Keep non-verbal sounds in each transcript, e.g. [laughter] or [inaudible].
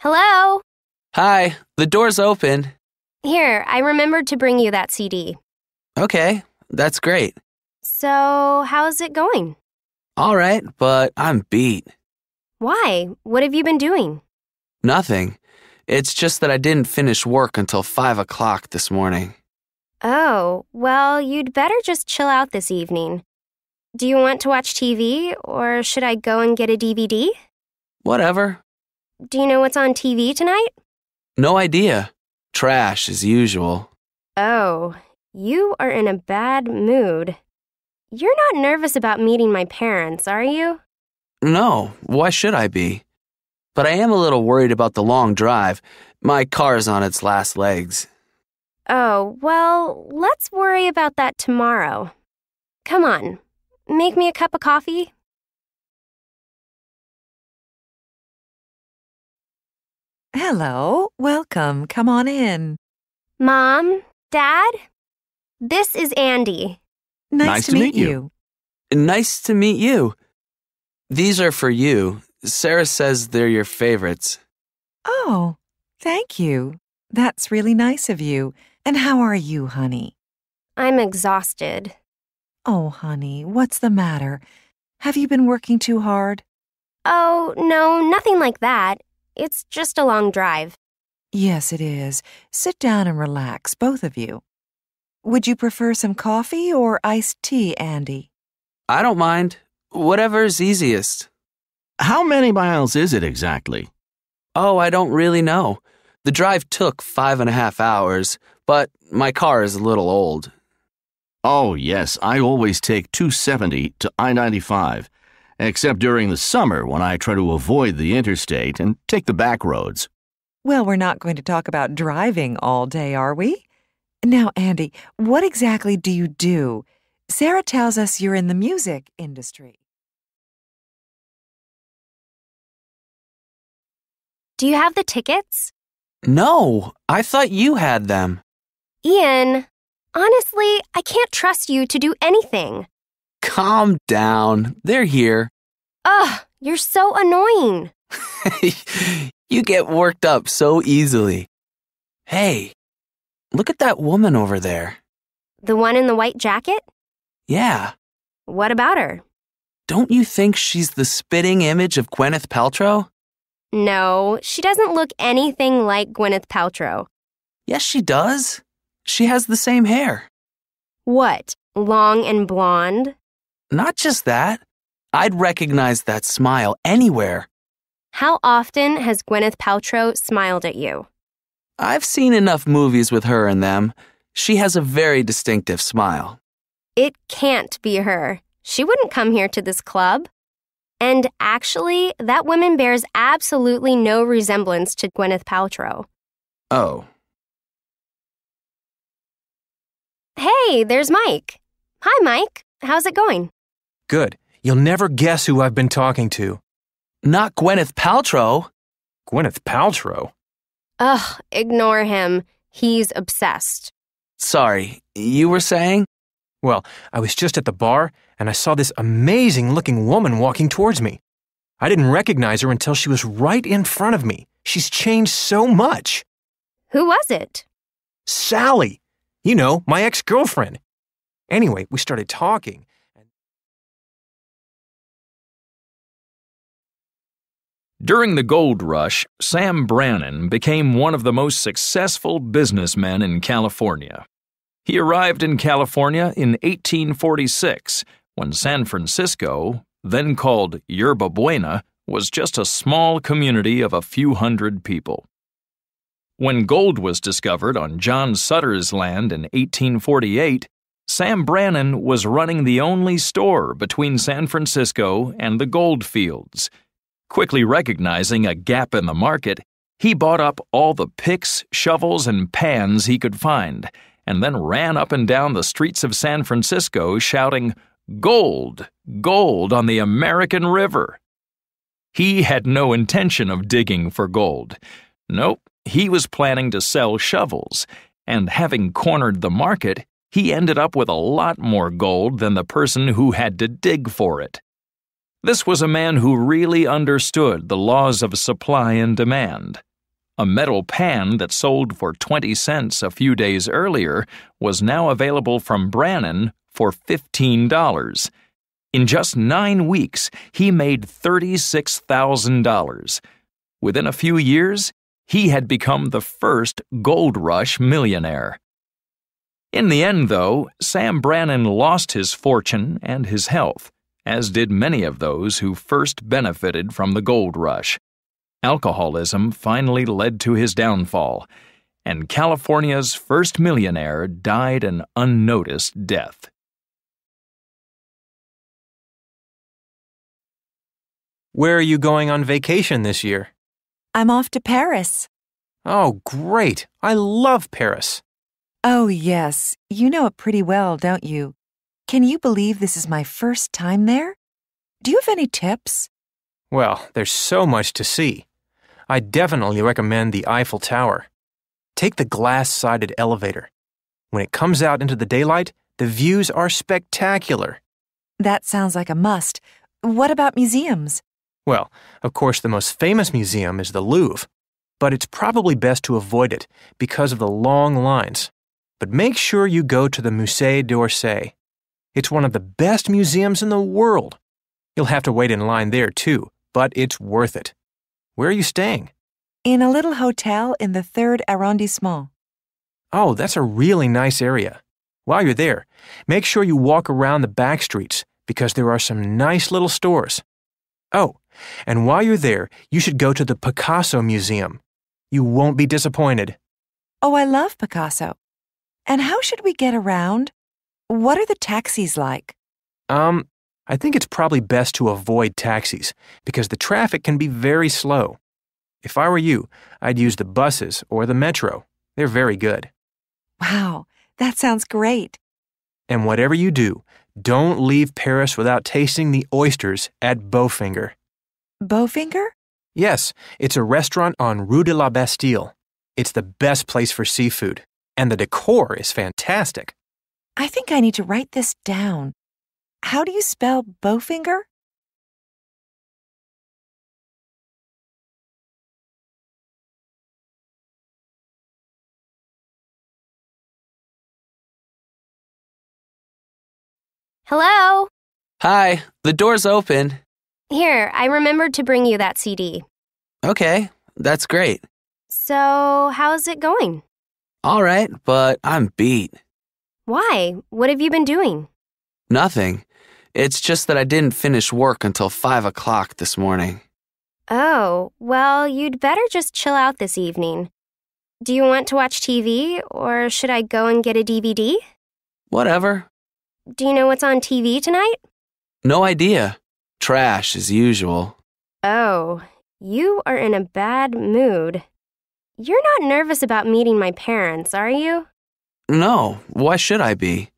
Hello? Hi, the door's open. Here, I remembered to bring you that CD. Okay, that's great. So, how's it going? All right, but I'm beat. Why? What have you been doing? Nothing. It's just that I didn't finish work until 5 o'clock this morning. Oh, well, you'd better just chill out this evening. Do you want to watch TV, or should I go and get a DVD? Whatever. Do you know what's on TV tonight? No idea. Trash as usual. Oh, you are in a bad mood. You're not nervous about meeting my parents, are you? No, why should I be? But I am a little worried about the long drive. My car's on its last legs. Oh, well, let's worry about that tomorrow. Come on, make me a cup of coffee. Hello, welcome. Come on in. Mom, Dad, this is Andy. Nice, nice to, to, meet, meet you. you. Nice to meet you. These are for you. Sarah says they're your favorites. Oh, thank you. That's really nice of you. And how are you, honey? I'm exhausted. Oh, honey, what's the matter? Have you been working too hard? Oh, no, nothing like that. It's just a long drive. Yes, it is. Sit down and relax, both of you. Would you prefer some coffee or iced tea, Andy? I don't mind. Whatever's easiest. How many miles is it exactly? Oh, I don't really know. The drive took five and a half hours, but my car is a little old. Oh, yes, I always take 270 to I 95 except during the summer when I try to avoid the interstate and take the back roads. Well, we're not going to talk about driving all day, are we? Now, Andy, what exactly do you do? Sarah tells us you're in the music industry. Do you have the tickets? No, I thought you had them. Ian, honestly, I can't trust you to do anything. Calm down. They're here. [laughs] Ugh, you're so annoying. you get worked up so easily. Hey, look at that woman over there. The one in the white jacket? Yeah. What about her? Don't you think she's the spitting image of Gwyneth Paltrow? No, she doesn't look anything like Gwyneth Paltrow. Yes, she does. She has the same hair. What? Long and blonde? Not just that. I'd recognize that smile anywhere. How often has Gwyneth Paltrow smiled at you? I've seen enough movies with her in them. She has a very distinctive smile. It can't be her. She wouldn't come here to this club. And actually, that woman bears absolutely no resemblance to Gwyneth Paltrow. Oh. Hey, there's Mike. Hi, Mike. How's it going? Good. You'll never guess who I've been talking to. Not Gwyneth Paltrow. Gwyneth Paltrow? Ugh, ignore him. He's obsessed. Sorry, you were saying? Well, I was just at the bar and I saw this amazing looking woman walking towards me. I didn't recognize her until she was right in front of me. She's changed so much. Who was it? Sally. You know, my ex girlfriend. Anyway, we started talking, During the gold rush, Sam Brannan became one of the most successful businessmen in California. He arrived in California in 1846 when San Francisco, then called Yerba Buena, was just a small community of a few hundred people. When gold was discovered on John Sutter's land in 1848, Sam Brannan was running the only store between San Francisco and the gold fields – Quickly recognizing a gap in the market, he bought up all the picks, shovels, and pans he could find, and then ran up and down the streets of San Francisco shouting, Gold! Gold on the American River! He had no intention of digging for gold. Nope, he was planning to sell shovels, and having cornered the market, he ended up with a lot more gold than the person who had to dig for it. This was a man who really understood the laws of supply and demand. A metal pan that sold for 20 cents a few days earlier was now available from Brannan for $15. In just nine weeks, he made $36,000. Within a few years, he had become the first gold rush millionaire. In the end, though, Sam Brannan lost his fortune and his health as did many of those who first benefited from the gold rush. Alcoholism finally led to his downfall, and California's first millionaire died an unnoticed death. Where are you going on vacation this year? I'm off to Paris. Oh, great. I love Paris. Oh, yes. You know it pretty well, don't you? Can you believe this is my first time there? Do you have any tips? Well, there's so much to see. I definitely recommend the Eiffel Tower. Take the glass sided elevator. When it comes out into the daylight, the views are spectacular. That sounds like a must. What about museums? Well, of course, the most famous museum is the Louvre, but it's probably best to avoid it because of the long lines. But make sure you go to the Musée d'Orsay. It's one of the best museums in the world. You'll have to wait in line there too, but it's worth it. Where are you staying? In a little hotel in the 3rd arrondissement. Oh, that's a really nice area. While you're there, make sure you walk around the back streets because there are some nice little stores. Oh, and while you're there, you should go to the Picasso Museum. You won't be disappointed. Oh, I love Picasso. And how should we get around? What are the taxis like? Um, I think it's probably best to avoid taxis because the traffic can be very slow. If I were you, I'd use the buses or the metro. They're very good. Wow, that sounds great. And whatever you do, don't leave Paris without tasting the oysters at Bowfinger. Bowfinger? Yes, it's a restaurant on Rue de la Bastille. It's the best place for seafood, and the decor is fantastic. I think I need to write this down. How do you spell Bowfinger? Hello? Hi, the door's open. Here, I remembered to bring you that CD. Okay, that's great. So, how's it going? All right, but I'm beat. Why? What have you been doing? Nothing. It's just that I didn't finish work until 5 o'clock this morning. Oh, well, you'd better just chill out this evening. Do you want to watch TV, or should I go and get a DVD? Whatever. Do you know what's on TV tonight? No idea. Trash, as usual. Oh, you are in a bad mood. You're not nervous about meeting my parents, are you? No, why should I be?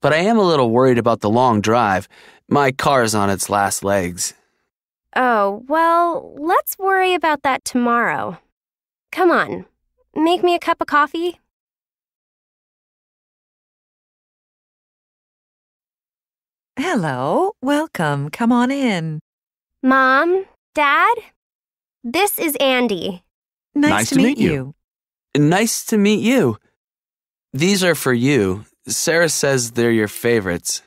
But I am a little worried about the long drive. My car is on its last legs. Oh, well, let's worry about that tomorrow. Come on, make me a cup of coffee. Hello, welcome. Come on in. Mom, Dad, this is Andy. Nice, nice to, meet, meet you. you. Nice to meet you. These are for you. Sarah says they're your favorites.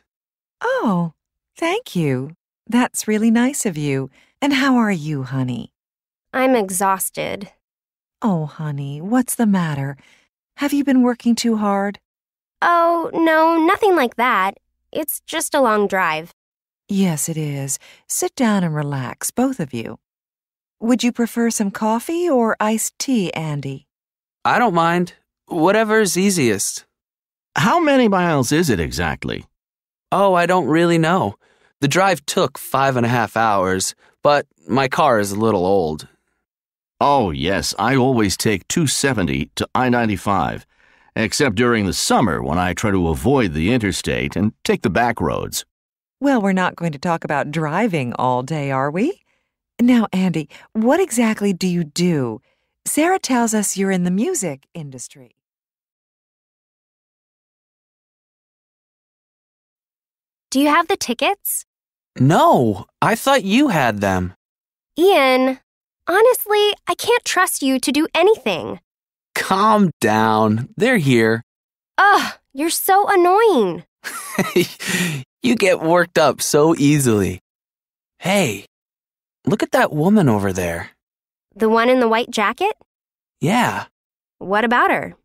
Oh, thank you. That's really nice of you. And how are you, honey? I'm exhausted. Oh, honey, what's the matter? Have you been working too hard? Oh, no, nothing like that. It's just a long drive. Yes, it is. Sit down and relax, both of you. Would you prefer some coffee or iced tea, Andy? I don't mind. Whatever's easiest. How many miles is it exactly? Oh, I don't really know. The drive took five and a half hours, but my car is a little old. Oh, yes, I always take 270 to I 95, except during the summer when I try to avoid the interstate and take the back roads. Well, we're not going to talk about driving all day, are we? Now, Andy, what exactly do you do? Sarah tells us you're in the music industry. Do you have the tickets? No, I thought you had them. Ian, honestly, I can't trust you to do anything. Calm down. They're here. [laughs] Ugh, you're so annoying. you get worked up so easily. Hey, look at that woman over there. The one in the white jacket? Yeah. What about her?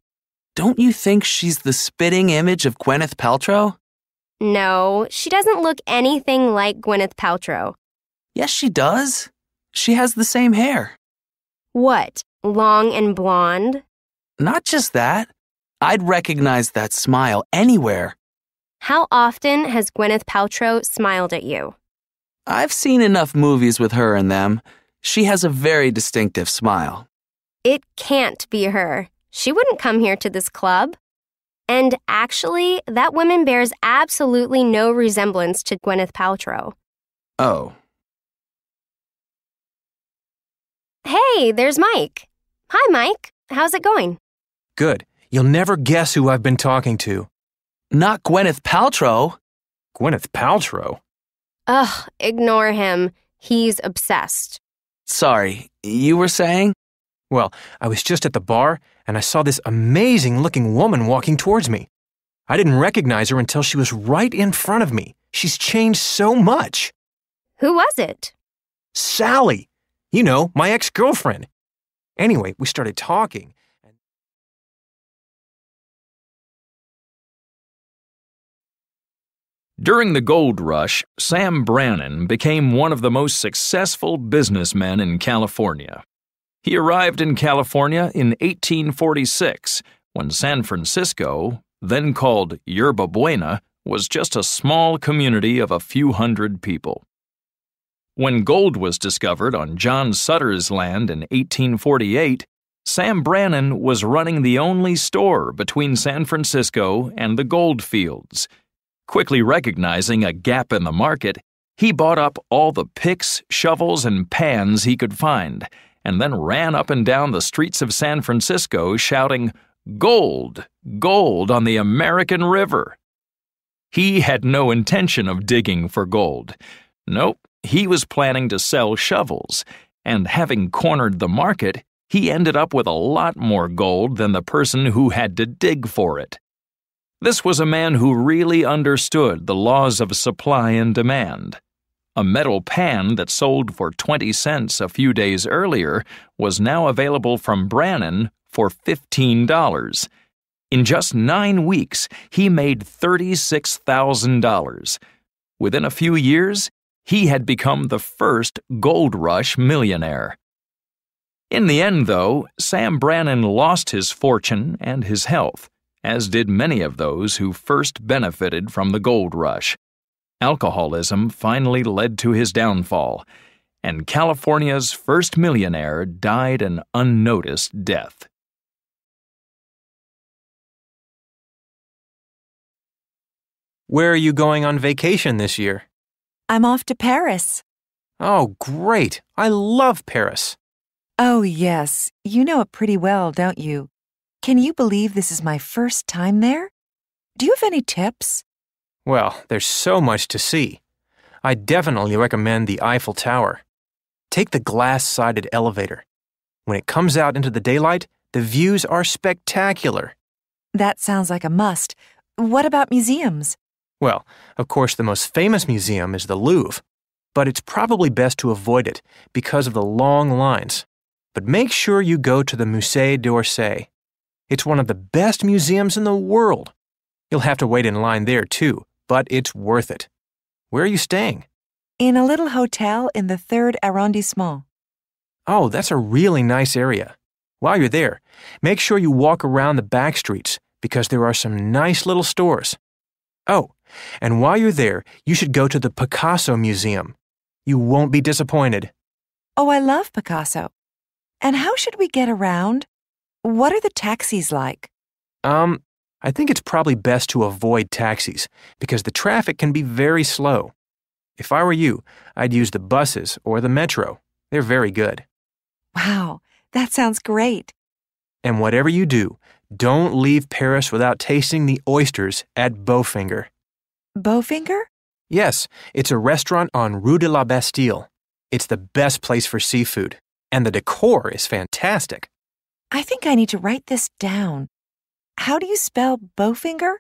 Don't you think she's the spitting image of Gwyneth Paltrow? No, she doesn't look anything like Gwyneth Paltrow. Yes, she does. She has the same hair. What, long and blonde? Not just that. I'd recognize that smile anywhere. How often has Gwyneth Paltrow smiled at you? I've seen enough movies with her in them. She has a very distinctive smile. It can't be her. She wouldn't come here to this club. And actually, that woman bears absolutely no resemblance to Gwyneth Paltrow. Oh. Hey, there's Mike. Hi, Mike. How's it going? Good. You'll never guess who I've been talking to. Not Gwyneth Paltrow. Gwyneth Paltrow? Ugh, ignore him. He's obsessed. Sorry, you were saying? Well, I was just at the bar and I saw this amazing looking woman walking towards me. I didn't recognize her until she was right in front of me. She's changed so much. Who was it? Sally. You know, my ex girlfriend. Anyway, we started talking. During the gold rush, Sam Brannan became one of the most successful businessmen in California. He arrived in California in 1846 when San Francisco, then called Yerba Buena, was just a small community of a few hundred people. When gold was discovered on John Sutter's land in 1848, Sam Brannan was running the only store between San Francisco and the gold fields. Quickly recognizing a gap in the market, he bought up all the picks, shovels, and pans he could find and then ran up and down the streets of San Francisco shouting, Gold! Gold on the American River! He had no intention of digging for gold. Nope, he was planning to sell shovels, and having cornered the market, he ended up with a lot more gold than the person who had to dig for it. This was a man who really understood the laws of supply and demand. A metal pan that sold for 20 cents a few days earlier was now available from Brannon for $15. In just nine weeks, he made $36,000. Within a few years, he had become the first gold rush millionaire. In the end, though, Sam Brannan lost his fortune and his health, as did many of those who first benefited from the gold rush. Alcoholism finally led to his downfall, and California's first millionaire died an unnoticed death. Where are you going on vacation this year? I'm off to Paris. Oh, great. I love Paris. Oh, yes. You know it pretty well, don't you? Can you believe this is my first time there? Do you have any tips? Well, there's so much to see. I definitely recommend the Eiffel Tower. Take the glass sided elevator. When it comes out into the daylight, the views are spectacular. That sounds like a must. What about museums? Well, of course, the most famous museum is the Louvre, but it's probably best to avoid it because of the long lines. But make sure you go to the Musée d'Orsay. It's one of the best museums in the world. You'll have to wait in line there, too, but it's worth it. Where are you staying? In a little hotel in the 3rd arrondissement. Oh, that's a really nice area. While you're there, make sure you walk around the back streets because there are some nice little stores. Oh, and while you're there, you should go to the Picasso Museum. You won't be disappointed. Oh, I love Picasso. And how should we get around? What are the taxis like? Um, I think it's probably best to avoid taxis because the traffic can be very slow. If I were you, I'd use the buses or the metro. They're very good. Wow, that sounds great. And whatever you do, don't leave Paris without tasting the oysters at Bowfinger. Bowfinger? Yes, it's a restaurant on Rue de la Bastille. It's the best place for seafood, and the decor is fantastic. I think I need to write this down. How do you spell Bowfinger?